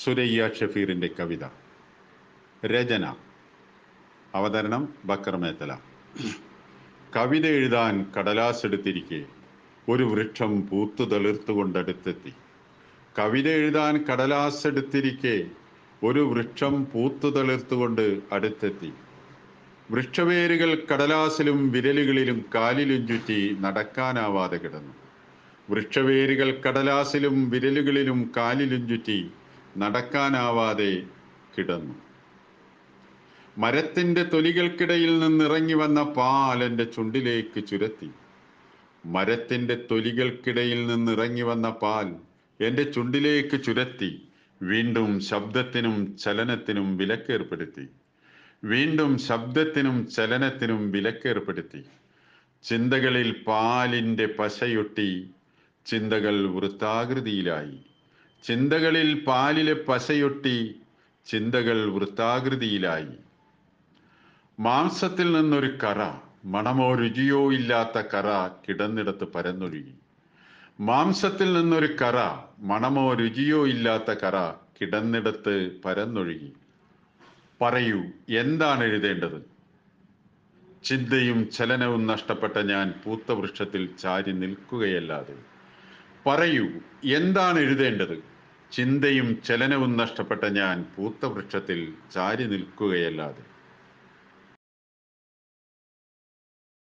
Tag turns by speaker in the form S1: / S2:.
S1: സുരയ്യ ഷഫീറിന്റെ കവിത രചന അവതരണം ബക്കർ കവിത എഴുതാൻ കടലാസെടുത്തിരിക്കെ ഒരു വൃക്ഷം പൂത്തു തളിർത്തുകൊണ്ടടുത്തെത്തി കവിത എഴുതാൻ കടലാസെടുത്തിരിക്കെ ഒരു വൃക്ഷം പൂത്തു തളിർത്തുകൊണ്ട് അടുത്തെത്തി വൃക്ഷവേരുകൾ കടലാസിലും വിരലുകളിലും കാലിലും ചുറ്റി നടക്കാനാവാതെ കിടന്നു വൃക്ഷവേരുകൾ കടലാസിലും വിരലുകളിലും കാലിലും ചുറ്റി നടക്കാനാവാതെ കിടന്നു മരത്തിൻ്റെ തൊലികൾക്കിടയിൽ നിന്നിറങ്ങി വന്ന എൻ്റെ ചുണ്ടിലേക്ക് ചുരത്തി മരത്തിൻ്റെ തൊലികൾക്കിടയിൽ നിന്നിറങ്ങി വന്ന പാൽ എൻ്റെ ചുണ്ടിലേക്ക് ചുരത്തി വീണ്ടും ശബ്ദത്തിനും ചലനത്തിനും വിലക്കേർപ്പെടുത്തി വീണ്ടും ശബ്ദത്തിനും ചലനത്തിനും വിലക്കേർപ്പെടുത്തി ചിന്തകളിൽ പാലിൻ്റെ പശയൊട്ടി ചിന്തകൾ വൃത്താകൃതിയിലായി ചിന്തകളിൽ പാലിലെ പശയൊട്ടി ചിന്തകൾ വൃത്താകൃതിയിലായി മാംസത്തിൽ നിന്നൊരു കറ മണമോ രുചിയോ ഇല്ലാത്ത കറ കിടന്നിടത്ത് പരന്നൊഴുകി മാംസത്തിൽ നിന്നൊരു കറ മണമോ രുചിയോ ഇല്ലാത്ത കറ കിടന്നിടത്ത് പരന്നൊഴുകി പറയൂ എന്താണ് എഴുതേണ്ടത് ചിന്തയും ചലനവും നഷ്ടപ്പെട്ട ഞാൻ പൂത്ത വൃക്ഷത്തിൽ ചാരി നിൽക്കുകയല്ലാതെ പറയൂ എന്താണ് എഴുതേണ്ടത് ചിന്തയും ചലനവും നഷ്ടപ്പെട്ട ഞാൻ പൂത്ത വൃക്ഷത്തിൽ ചാരി നിൽക്കുകയല്ലാതെ